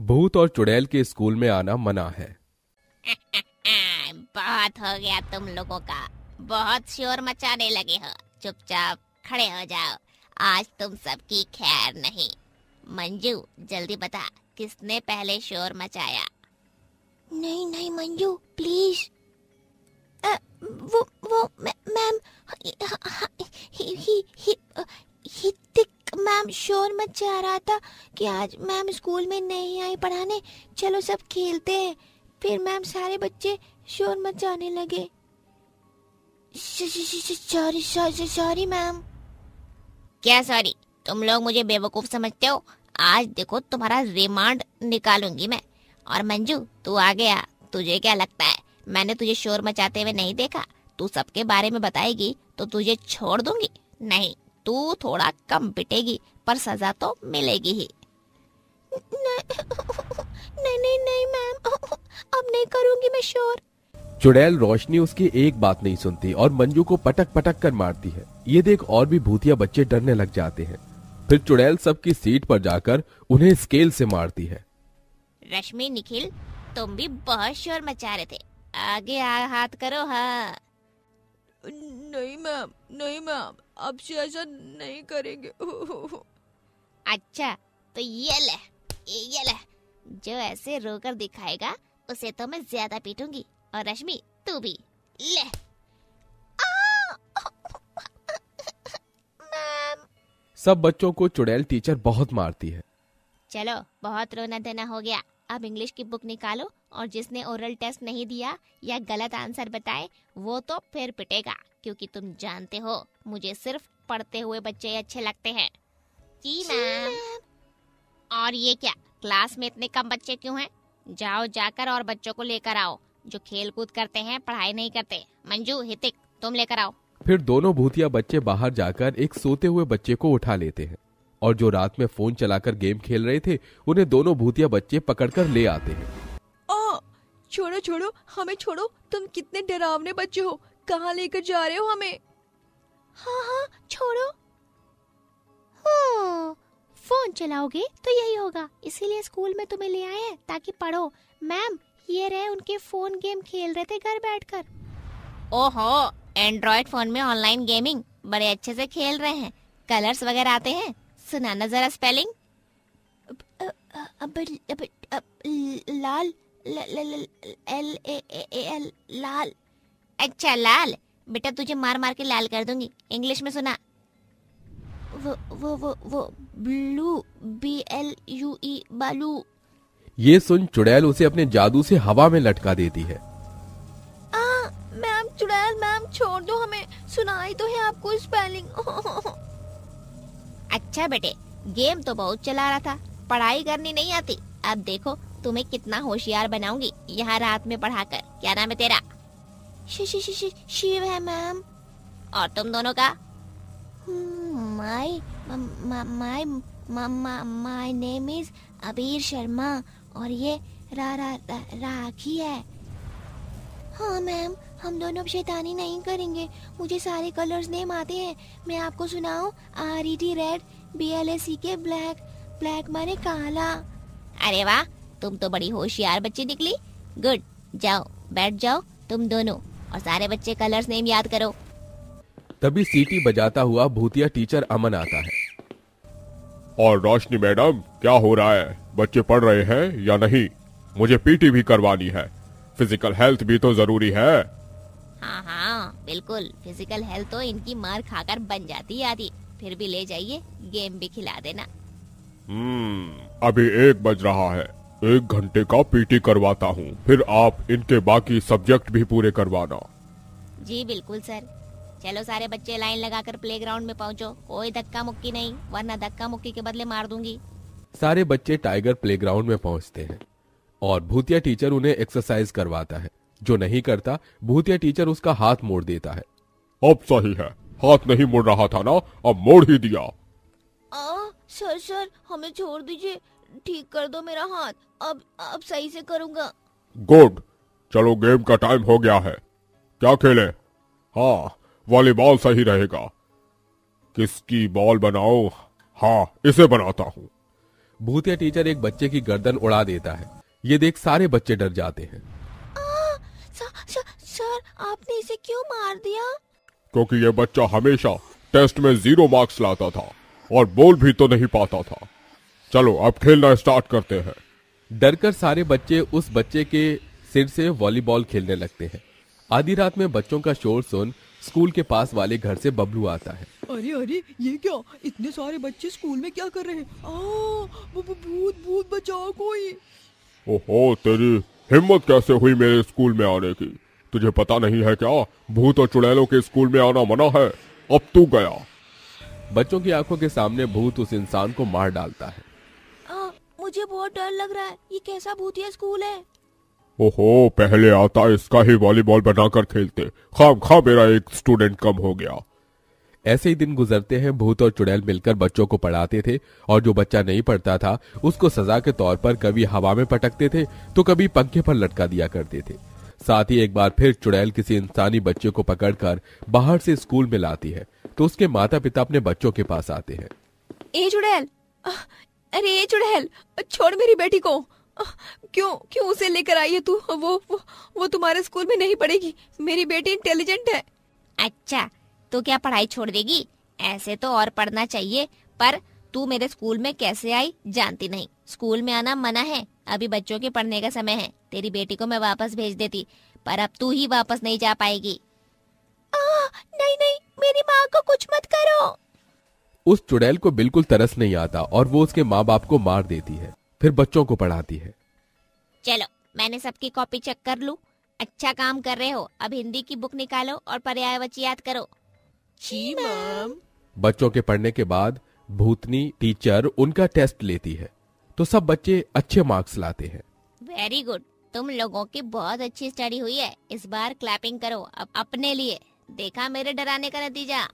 भूत और चुड़ैल के स्कूल में आना मना है बहुत हो गया तुम लोगों का बहुत शोर मचाने लगे हो चुपचाप खड़े हो जाओ आज तुम सबकी खैर नहीं मंजू जल्दी बता किसने पहले शोर मचाया नहीं नहीं मंजू प्लीज आ, वो वो मैम हाँ, हाँ, हाँ, ही, ही, ही, मैम शोर मचा रहा था कि आज मैम स्कूल में नहीं आई पढ़ाने चलो सब खेलते हैं फिर मैम सारे बच्चे शोर मचाने लगे सॉरी सॉरी सॉरी मैम क्या सॉरी तुम लोग मुझे बेवकूफ समझते हो आज देखो तुम्हारा रिमांड निकालूंगी मैं और मंजू तू आ गया तुझे क्या लगता है मैंने तुझे शोर मचाते हुए नहीं देखा तू सबके बारे में बताएगी तो तुझे छोड़ दूंगी नहीं तू थोड़ा कम पिटेगी पर सजा तो मिलेगी ही नहीं नहीं नहीं नहीं मैम अब नहीं करूंगी मैं शोर चुड़ैल रोशनी उसकी एक बात नहीं सुनती और मंजू को पटक पटक कर मारती है ये देख और भी भूतिया बच्चे डरने लग जाते हैं फिर चुड़ैल सबकी सीट पर जाकर उन्हें स्केल से मारती है रश्मि निखिल तुम भी बहुत शोर मचा रहे थे आगे आ हाथ करो हाँ नहीं मैम नहीं मैम अब से ऐसा नहीं करेंगे अच्छा तो ये ले ये ले जो ऐसे रोकर दिखाएगा उसे तो मैं ज्यादा पीटूंगी और रश्मि तू भी ले सब बच्चों को चुड़ैल टीचर बहुत मारती है चलो बहुत रोना देना हो गया अब इंग्लिश की बुक निकालो और जिसने ओरल टेस्ट नहीं दिया या गलत आंसर बताए वो तो फिर पिटेगा क्योंकि तुम जानते हो मुझे सिर्फ पढ़ते हुए बच्चे अच्छे लगते हैं जी मैम और ये क्या क्लास में इतने कम बच्चे क्यों हैं जाओ जाकर और बच्चों को लेकर आओ जो खेल कूद करते हैं पढ़ाई नहीं करते मंजू हितिक तुम लेकर आओ फिर दोनों भूतिया बच्चे बाहर जाकर एक सोते हुए बच्चे को उठा लेते हैं और जो रात में फोन चलाकर गेम खेल रहे थे उन्हें दोनों भूतिया बच्चे पकड़कर ले आते हैं छोड़ो छोड़ो हमें छोड़ो तुम कितने डरावने बच्चे हो कहाँ लेकर जा रहे हो हमें हाँ हाँ छोड़ो हो फोन चलाओगे तो यही होगा इसीलिए स्कूल में तुम्हें ले आए हैं ताकि पढ़ो मैम ये रहे उनके फोन गेम खेल रहे थे घर बैठकर ओहो एंड्रॉइड फोन में ऑनलाइन गेमिंग बड़े अच्छे से खेल रहे हैं कलर्स वगैरह आते हैं सुनाना जरा स्पेलिंग लाल ल, ल, ल, लाल अच्छा लाल बेटा तुझे मार मार के लाल कर दूंगी इंग्लिश में सुना वो वो वो वो blue B L U E बालू ये सुन चुड़ैल उसे अपने जादू से हवा में लटका देती है मैम चुड़ैल मैम छोड़ दो हमें सुनाई तो है आपको स्पेलिंग अच्छा बेटे गेम तो बहुत चला रहा था पढ़ाई करनी नहीं आती अब देखो तुम्हें कितना होशियार बनाऊंगी यहाँ रात में पढ़ाकर क्या नाम है तेरा शि, शि, शि, शिव है मैम और तुम दोनों का my my my name is Abir Sharma और ये रा, रा, राखी है हाँ मैम हम दोनों शैतानी नहीं करेंगे मुझे सारे कलर्स नेम आते हैं मैं आपको सुनाऊं R E T red B L A C K black black माने काला अरे वाह तुम तो बड़ी होशियार बच्ची निकली गुड जाओ बैठ जाओ तुम दोनों और सारे बच्चे कलर्स नेम याद करो तभी सीटी बजाता हुआ भूतिया टीचर अमन आता है और रोशनी मैडम क्या हो रहा है बच्चे पढ़ रहे हैं या नहीं मुझे पीटी भी करवानी है फिजिकल हेल्थ भी तो जरूरी है हाँ हाँ बिल्कुल फिजिकल हेल्थ तो इनकी मार खाकर बन जाती है आदि फिर भी ले जाइए गेम भी खिला देना हम्म अभी एक बज रहा है एक घंटे का पीटी करवाता हूँ फिर आप इनके बाकी सब्जेक्ट भी पूरे करवाना जी बिल्कुल सर चलो सारे बच्चे लाइन लगाकर प्लेग्राउंड में पहुँचो कोई धक्का मुक्की नहीं वरना धक्का मुक्की के बदले मार दूंगी सारे बच्चे टाइगर प्लेग्राउंड में पहुँचते हैं और भूतिया टीचर उन्हें एक्सरसाइज करवाता है जो नहीं करता भूतिया टीचर उसका हाथ मोड़ देता है अब सही है हाथ नहीं मोड़ रहा था ना अब मोड़ ही दिया आ, सर सर हमें छोड़ दीजिए ठीक कर दो मेरा हाथ अब अब सही से करूँगा गुड चलो गेम का टाइम हो गया है क्या खेले हाँ वॉलीबॉल सही रहेगा किसकी बॉल बनाओ हाँ इसे बनाता हूँ भूतिया टीचर एक बच्चे की गर्दन उड़ा देता है ये देख सारे बच्चे डर जाते हैं सर आपने इसे क्यों मार दिया क्योंकि ये बच्चा हमेशा टेस्ट में जीरो मार्क्स लाता था और बोल भी तो नहीं पाता था चलो अब खेलना स्टार्ट करते हैं डरकर सारे बच्चे उस बच्चे के सिर से वॉलीबॉल खेलने लगते हैं आधी रात में बच्चों का शोर सुन स्कूल के पास वाले घर से बबलू आता है अरे अरे ये क्या इतने सारे बच्चे स्कूल में क्या कर रहे हैं भूत भूत बचाओ कोई ओहो तेरी हिम्मत कैसे हुई मेरे स्कूल में आने की तुझे पता नहीं है क्या भूत और चुड़ैलों के स्कूल में आना मना है अब तू गया बच्चों की आंखों के सामने भूत उस इंसान को मार डालता है मुझे बहुत डर लग रहा है ये कैसा भूतिया स्कूल है ओहो पहले आता इसका ही वॉलीबॉल बनाकर खेलते खाम खा मेरा एक स्टूडेंट कम हो गया ऐसे ही दिन गुजरते हैं भूत और चुड़ैल मिलकर बच्चों को पढ़ाते थे और जो बच्चा नहीं पढ़ता था उसको सजा के तौर पर कभी हवा में पटकते थे तो कभी पंखे पर लटका दिया करते थे साथ ही एक बार फिर चुड़ैल किसी इंसानी बच्चे को पकड़कर बाहर से स्कूल में लाती है तो उसके माता पिता अपने बच्चों के पास आते हैं ए चुड़ैल अरे चुड़ैल छोड़ मेरी बेटी को क्यों क्यों उसे लेकर आई है तू वो, वो वो तुम्हारे स्कूल में नहीं पढ़ेगी मेरी बेटी इंटेलिजेंट है अच्छा तो क्या पढ़ाई छोड़ देगी ऐसे तो और पढ़ना चाहिए पर तू मेरे स्कूल में कैसे आई जानती नहीं स्कूल में आना मना है अभी बच्चों के पढ़ने का समय है तेरी बेटी को मैं वापस भेज देती पर अब तू ही वापस नहीं जा पाएगी आ, नहीं नहीं मेरी माँ को कुछ मत करो उस चुड़ैल को बिल्कुल तरस नहीं आता और वो उसके माँ बाप को मार देती है फिर बच्चों को पढ़ाती है चलो मैंने सबकी कॉपी चेक कर लू अच्छा काम कर रहे हो अब हिंदी की बुक निकालो और पर्याय याद करो जी मैम बच्चों के पढ़ने के बाद भूतनी टीचर उनका टेस्ट लेती है तो सब बच्चे अच्छे मार्क्स लाते हैं वेरी गुड तुम लोगों की बहुत अच्छी स्टडी हुई है इस बार क्लैपिंग करो अब अपने लिए देखा मेरे डराने का नतीजा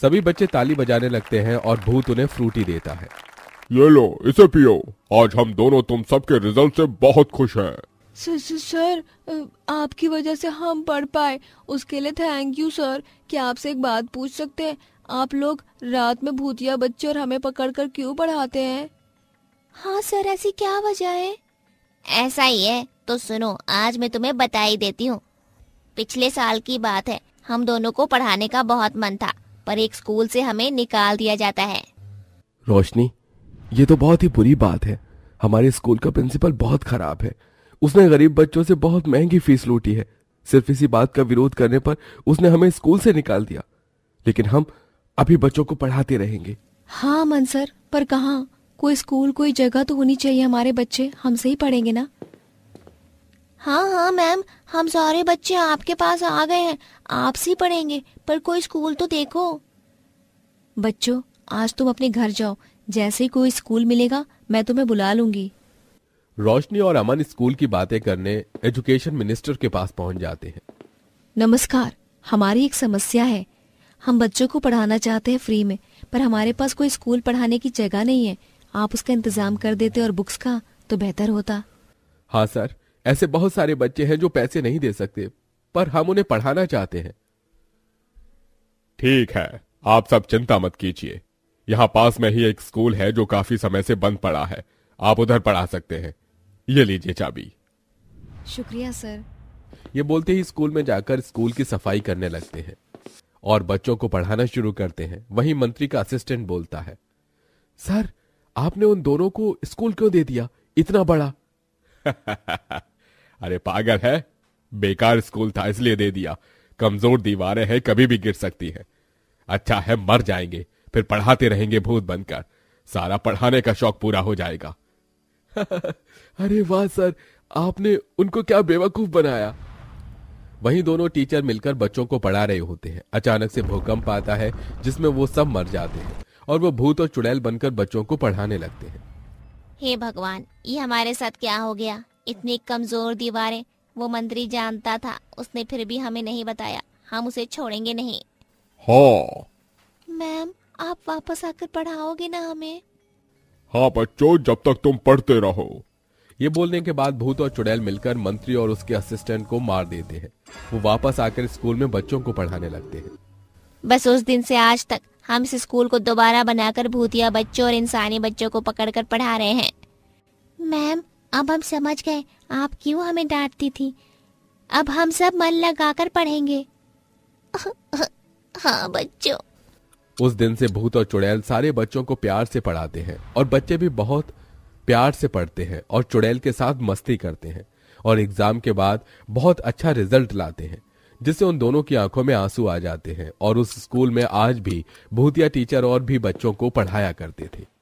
सभी बच्चे ताली बजाने लगते हैं और भूत उन्हें फ्रूटी देता है ये लो इसे पियो आज हम दोनों तुम सबके रिजल्ट से बहुत खुश हैं। सर सर आपकी वजह से हम पढ़ पाए उसके लिए थैंक यू सर क्या आपसे एक बात पूछ सकते हैं आप लोग रात में भूतिया बच्चे और हमें पकड़ कर क्यों पढ़ाते हैं हाँ सर ऐसी क्या वजह है ऐसा ही है तो सुनो आज मैं तुम्हें बता ही देती हूँ पिछले साल की बात है हम दोनों को पढ़ाने का बहुत मन था पर एक स्कूल से हमें निकाल दिया जाता है रोशनी ये तो बहुत ही बुरी बात है हमारे स्कूल का प्रिंसिपल बहुत खराब है उसने गरीब बच्चों से बहुत महंगी फीस लूटी है सिर्फ इसी बात का विरोध करने पर उसने हमें स्कूल से निकाल दिया लेकिन हम अभी बच्चों को पढ़ाते रहेंगे हाँ मनसर पर कहा कोई स्कूल कोई जगह तो होनी चाहिए हमारे बच्चे हमसे ही पढ़ेंगे ना हाँ हाँ मैम हम सारे बच्चे आपके पास आ गए हैं सी पढ़ेंगे पर कोई स्कूल तो देखो बच्चों आज तुम अपने घर जाओ जैसे ही कोई स्कूल मिलेगा मैं तुम्हें बुला लूंगी रोशनी और अमन स्कूल की बातें करने एजुकेशन मिनिस्टर के पास पहुंच जाते हैं नमस्कार हमारी एक समस्या है हम बच्चों को पढ़ाना चाहते हैं फ्री में पर हमारे पास कोई स्कूल पढ़ाने की जगह नहीं है आप उसका इंतजाम कर देते और बुक्स का तो बेहतर होता हाँ सर ऐसे बहुत सारे बच्चे हैं जो पैसे नहीं दे सकते पर हम उन्हें पढ़ाना चाहते हैं ठीक है आप सब चिंता मत कीजिए यहाँ पास में ही एक स्कूल है जो काफी समय से बंद पड़ा है आप उधर पढ़ा सकते हैं ये लीजिए चाबी शुक्रिया सर ये बोलते ही स्कूल में जाकर स्कूल की सफाई करने लगते हैं और बच्चों को पढ़ाना शुरू करते हैं वहीं मंत्री का असिस्टेंट बोलता है सर आपने उन दोनों को स्कूल क्यों दे दिया इतना बड़ा अरे पागल है बेकार स्कूल था इसलिए दे दिया कमजोर दीवारें हैं कभी भी गिर सकती है अच्छा है मर जाएंगे फिर पढ़ाते रहेंगे भूत बनकर सारा पढ़ाने का शौक पूरा हो जाएगा अरे वाह सर आपने उनको क्या बेवकूफ बनाया वहीं दोनों टीचर मिलकर बच्चों को पढ़ा रहे होते हैं अचानक से भूकंप आता है जिसमें वो सब मर जाते हैं और वो भूत और चुड़ैल बनकर बच्चों को पढ़ाने लगते हैं हे भगवान ये हमारे साथ क्या हो गया इतनी कमजोर दीवारें वो मंत्री जानता था उसने फिर भी हमें नहीं बताया हम उसे छोड़ेंगे नहीं हाँ मैम आप वापस आकर पढ़ाओगे ना हमें हाँ बच्चों जब तक तुम पढ़ते रहो ये बोलने के बाद भूत और चुड़ैल मिलकर मंत्री और उसके असिस्टेंट को मार देते हैं वो वापस आकर स्कूल में बच्चों को पढ़ाने लगते हैं बस उस दिन से आज तक हम इस स्कूल को दोबारा बनाकर भूतिया बच्चों और इंसानी बच्चों को पकड़कर पढ़ा रहे हैं मैम अब हम समझ गए आप क्यों हमें डांटती थी अब हम सब मन लगाकर पढ़ेंगे हाँ बच्चों उस दिन से भूत और चुड़ैल सारे बच्चों को प्यार से पढ़ाते हैं और बच्चे भी बहुत प्यार से पढ़ते हैं और चुड़ैल के साथ मस्ती करते हैं और एग्जाम के बाद बहुत अच्छा रिजल्ट लाते हैं जिससे उन दोनों की आंखों में आंसू आ जाते हैं और उस स्कूल में आज भी भूतिया टीचर और भी बच्चों को पढ़ाया करते थे